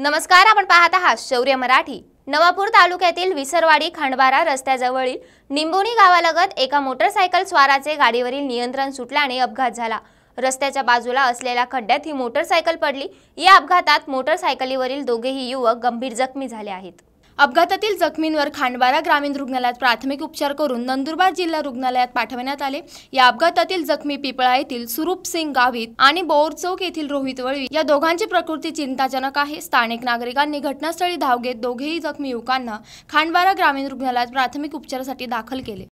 नमस्कार आपण पाहत आहात शौर्य मराठी नवापूर तालुक्यातील विसरवाडी खांडबारा रस्त्याजवळील निंबोणी गावालगत एका मोटरसायकल स्वाराचे गाडीवरील नियंत्रण सुटल्याने अपघात झाला रस्त्याच्या बाजूला असलेल्या खड्ड्यात ही मोटरसायकल पडली या अपघातात मोटरसायकलीवरील दोघेही युवक गंभीर जखमी झाले आहेत अपघातातील जखमींवर खांडवारा ग्रामीण रुग्णालयात प्राथमिक उपचार करून नंदुरबार जिल्हा रुग्णालयात पाठवण्यात आले या अपघातातील जखमी पिपळा येथील सुरूप सिंग गावित आणि बोरचौक येथील रोहित वळवी या दोघांची प्रकृती चिंताजनक आहे स्थानिक नागरिकांनी घटनास्थळी धाव घेत दोघेही जखमी युवकांना खांडवारा ग्रामीण रुग्णालयात प्राथमिक उपचारासाठी दाखल केले